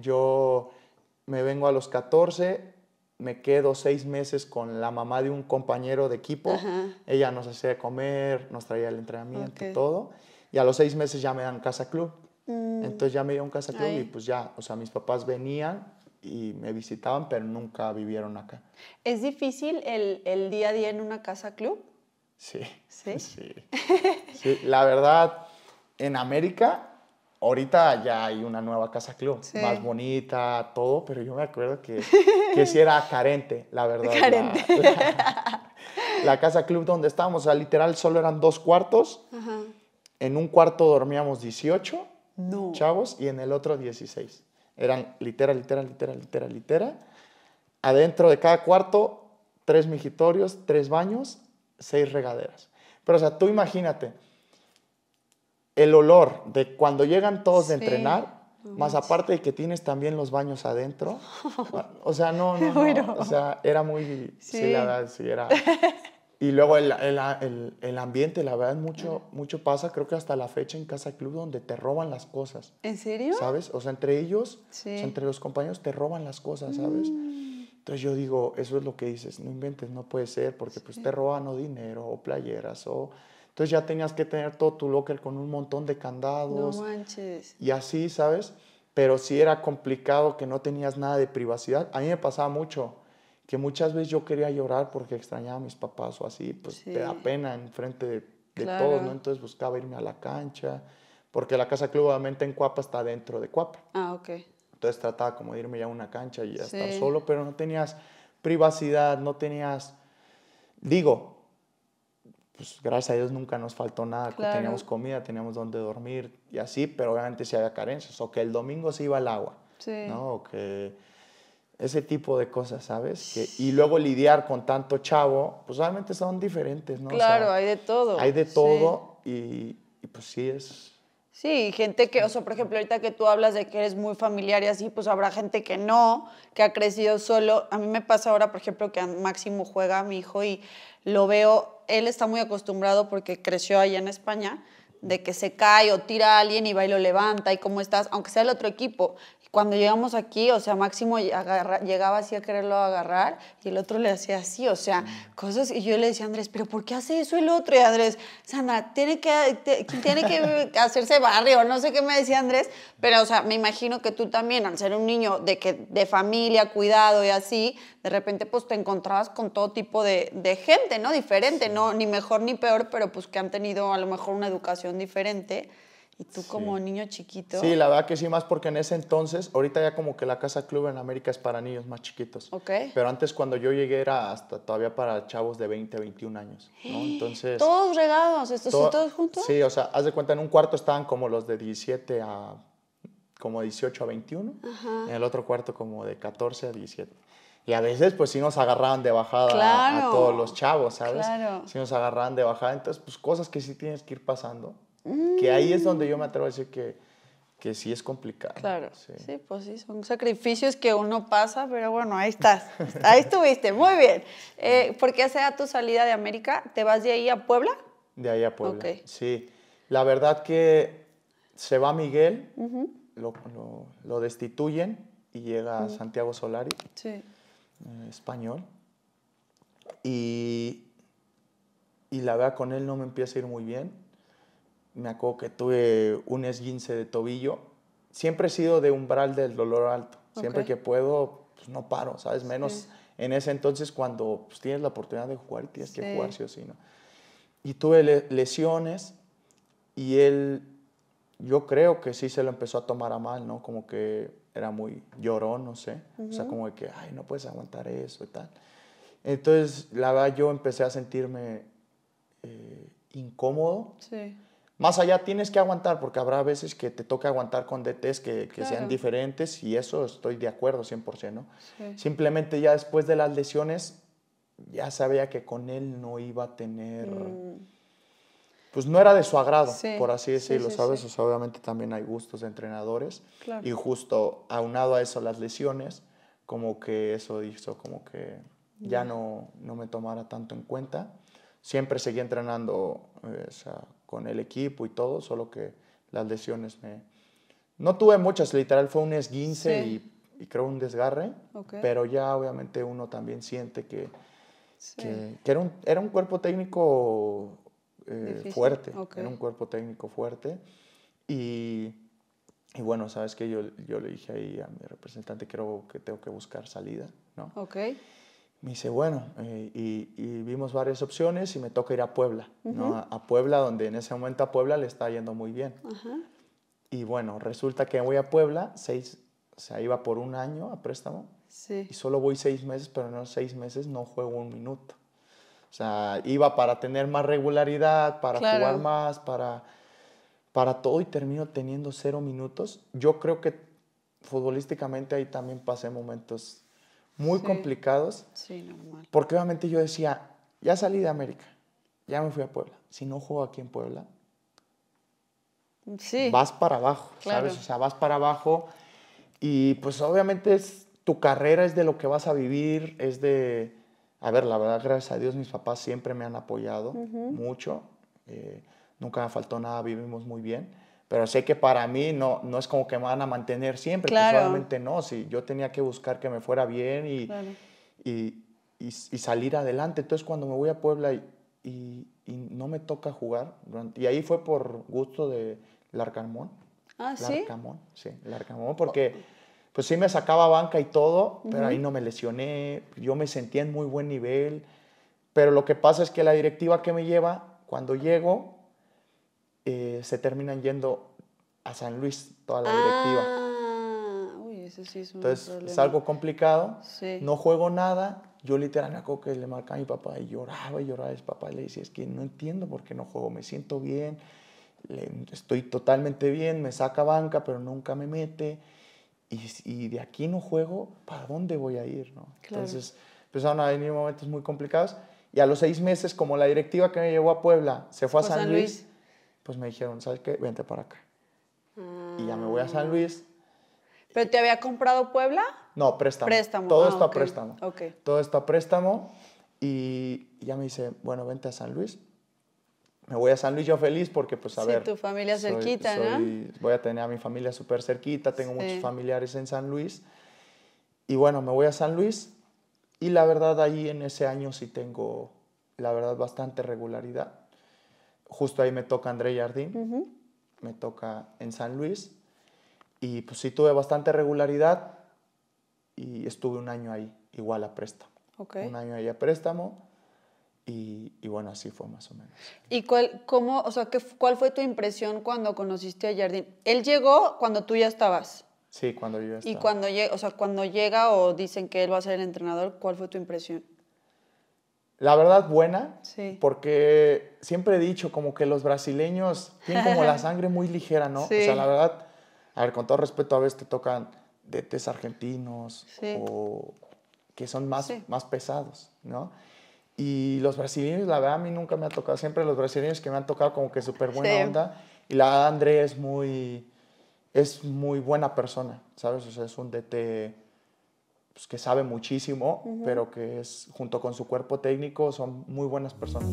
Yo me vengo a los 14, me quedo seis meses con la mamá de un compañero de equipo. Ella nos hacía comer, nos traía el entrenamiento, y todo. Y a los seis meses ya me dan casa club. Mm. Entonces ya me dio un casa club y pues ya, o sea, mis papás venían y me visitaban, pero nunca vivieron acá. ¿Es difícil el, día a día en una casa club? ¿Sí? Sí. sí. La verdad, en América Ahorita ya hay una nueva casa club, más bonita, todo, pero yo me acuerdo que, que sí era carente, la verdad. Carente. La, casa club donde estábamos, o sea, literal solo eran dos cuartos. En un cuarto dormíamos 18 chavos y en el otro 16. Eran literal literal literal literal literal Adentro de cada cuarto, tres mijitorios, tres baños, seis regaderas. Pero, o sea, tú imagínate, el olor de cuando llegan todos de entrenar, más aparte de que tienes también los baños adentro. O sea, no, no, O sea, era muy... Sí, la verdad, sí, era... Y luego el, ambiente, la verdad, mucho, mucho pasa, creo que hasta la fecha en Casa Club, donde te roban las cosas. ¿En serio? ¿Sabes? O sea, entre ellos, entre los compañeros, te roban las cosas, ¿sabes? Mm. Entonces yo digo, eso es lo que dices, no inventes, no puede ser, porque pues te roban o dinero, o playeras, o entonces ya tenías que tener todo tu locker con un montón de candados. No manches. Y así, ¿sabes? Pero sí era complicado que no tenías nada de privacidad. A mí me pasaba mucho que muchas veces yo quería llorar porque extrañaba a mis papás o así, pues te da pena enfrente de, de todos, ¿no? Entonces buscaba irme a la cancha, porque la casa club obviamente en Cuapa está dentro de Cuapa. Ah, ok. Entonces trataba como de irme ya a una cancha y ya estar solo, pero no tenías privacidad, no tenías... Digo, pues gracias a Dios nunca nos faltó nada, teníamos comida, teníamos donde dormir y así, pero obviamente si había carencias, o que el domingo se iba al agua, sí. ¿no? O que ese tipo de cosas, ¿sabes? Que, y luego lidiar con tanto chavo, pues obviamente son diferentes, ¿no? Claro, hay de todo. Hay de todo y, pues sí es, Sí, gente que, o sea, por ejemplo, ahorita que tú hablas de que eres muy familiar y así, pues habrá gente que no, que ha crecido solo. A mí me pasa ahora, por ejemplo, que a Máximo juega a mi hijo y lo veo, él está muy acostumbrado porque creció allá en España, de que se cae o tira a alguien y va y lo levanta y cómo estás, aunque sea el otro equipo. Cuando llegamos aquí, o sea, Máximo llegaba así a quererlo agarrar y el otro le hacía así, o sea, cosas. Y yo le decía a Andrés, ¿pero por qué hace eso el otro? Y Andrés, Sandra, tiene que, tiene que hacerse barrio, no sé qué me decía Andrés, pero, o sea, me imagino que tú también, al ser un niño de, que, de familia, cuidado y así, de repente, pues te encontrabas con todo tipo de, de gente, ¿no? Diferente, ¿no? Ni mejor ni peor, pero pues que han tenido a lo mejor una educación diferente. Y tú como niño chiquito. Sí, la verdad que sí, más porque en ese entonces, ahorita ya como que la casa club en América es para niños más chiquitos. Ok. Pero antes cuando yo llegué era hasta todavía para chavos de 20, 21 años, Entonces... Todos regados, estos todos juntos. Sí, o sea, haz de cuenta, en un cuarto estaban como los de 17 a... como 18 a 21. En el otro cuarto como de 14 a 17. Y a veces, pues sí nos agarraban de bajada a, todos los chavos, ¿sabes? Sí nos agarraban de bajada. Entonces, pues cosas que sí tienes que ir pasando. Que ahí es mm. donde yo me atrevo a decir que, que sí es complicado. Claro. Sí. pues sí, son sacrificios que uno pasa, pero bueno, ahí estás. ahí estuviste, muy bien. Eh, ¿Por qué sea tu salida de América? ¿Te vas de ahí a Puebla? De ahí a Puebla. Sí. La verdad que se va Miguel, lo, lo, destituyen y llega Santiago Solari. Sí. Eh, español, y, y la verdad con él no me empieza a ir muy bien. Me acuerdo que tuve un esguince de tobillo. Siempre he sido de umbral del dolor alto. Siempre que puedo, pues no paro, ¿sabes? Menos en ese entonces cuando pues, tienes la oportunidad de jugar tienes que jugar sí o sí, ¿no? Y tuve lesiones y él, yo creo que sí se lo empezó a tomar a mal, ¿no? Como que era muy llorón, no sé. O sea, como de que, ay, no puedes aguantar eso y tal. Entonces, la verdad, yo empecé a sentirme eh, incómodo. Sí. Más allá tienes que aguantar, porque habrá veces que te toca aguantar con DTs que, que sean diferentes y eso estoy de acuerdo 100%, ¿no? Simplemente ya después de las lesiones, ya sabía que con él no iba a tener... Mm pues no era de su agrado, por así decirlo, ¿sabes? obviamente también hay gustos de entrenadores y justo aunado a eso las lesiones, como que eso hizo como que ya no, no me tomara tanto en cuenta. Siempre seguí entrenando eh, con el equipo y todo, solo que las lesiones me... No tuve muchas, literal fue un esguince y, creo un desgarre, pero ya obviamente uno también siente que... era, un, era un cuerpo técnico eh, fuerte, en era un cuerpo técnico fuerte. Y, bueno, sabes que yo, yo, le dije ahí a mi representante, creo que tengo que buscar salida, ¿no? Ok. Me dice, bueno, eh, y, vimos varias opciones y me toca ir a Puebla, ¿no? A, Puebla, donde en ese momento a Puebla le está yendo muy bien. Y bueno, resulta que voy a Puebla, seis, o sea, iba por un año a préstamo. Sí. Y solo voy seis meses, pero en esos seis meses no juego un minuto. O sea, iba para tener más regularidad, para jugar más, para, para todo y termino teniendo cero minutos. Yo creo que futbolísticamente ahí también pasé momentos muy complicados. Sí, normal. Porque obviamente yo decía, ya salí de América, ya me fui a Puebla. Si no juego aquí en Puebla, vas para abajo, ¿sabes? O sea, vas para abajo y pues obviamente es, tu carrera es de lo que vas a vivir, es de a ver, la verdad, gracias a Dios, mis papás siempre me han apoyado mucho. Eh, nunca me faltó nada, vivimos muy bien. Pero sé que para mí no, no es como que me van a mantener siempre, pues, claro. no. Si yo tenía que buscar que me fuera bien y, y, salir adelante. Entonces, cuando me voy a Puebla y, no me toca jugar, y ahí fue por gusto de Larcamón. Ah, sí. Larcamón, sí, Larcamón, porque. Oh pues sí me sacaba banca y todo, pero ahí no me lesioné, yo me sentía en muy buen nivel, pero lo que pasa es que la directiva que me lleva, cuando llego, eh, se terminan yendo a San Luis toda la directiva. Ah, uy, sí es Entonces es algo complicado, no juego nada, yo literalmente que le marca a mi papá y lloraba y lloraba, Es papá le decía, es que no entiendo por qué no juego, me siento bien, estoy totalmente bien, me saca banca, pero nunca me mete y, y de aquí no juego, ¿para dónde voy a ir? ¿no? Entonces empezaron a venir momentos muy complicados y a los seis meses, como la directiva que me llevó a Puebla se fue a San, Luis, pues me dijeron, ¿sabes qué? Vente para acá. Y ya me voy a San mm. Luis. ¿Pero te había comprado Puebla? No, préstamo. préstamo. Todo esto ah, está préstamo. Okay. Todo está préstamo. Y ya me dice, bueno, vente a San Luis me voy a San Luis yo feliz porque pues a sí, tu familia cerquita, soy, ¿no? Voy a tener a mi familia súper cerquita, tengo muchos familiares en San Luis. Y bueno, me voy a San Luis y la verdad ahí en ese año sí tengo, la verdad, bastante regularidad. Justo ahí me toca André Jardín, me toca en San Luis y pues sí tuve bastante regularidad y estuve un año ahí, igual a préstamo. Okay. Un año ahí a préstamo y, bueno, así fue más o menos. ¿Y cuál, cómo, o sea, qué, cuál fue tu impresión cuando conociste a Jardín? Él llegó cuando tú ya estabas. Sí, cuando yo ya estaba. Y cuando, llega, o sea, cuando llega o dicen que él va a ser el entrenador, ¿cuál fue tu impresión? La verdad, buena, sí. porque siempre he dicho como que los brasileños tienen como la sangre muy ligera, ¿no? Sí. O sea, la verdad, a ver, con todo respeto, a veces te tocan de test argentinos o que son más, más pesados, ¿no? Y los brasileños, la verdad, a mí nunca me ha tocado. Siempre los brasileños que me han tocado como que súper buena onda. Y la André es muy, es muy buena persona, ¿sabes? es un DT pues, que sabe muchísimo, pero que es, junto con su cuerpo técnico, son muy buenas personas.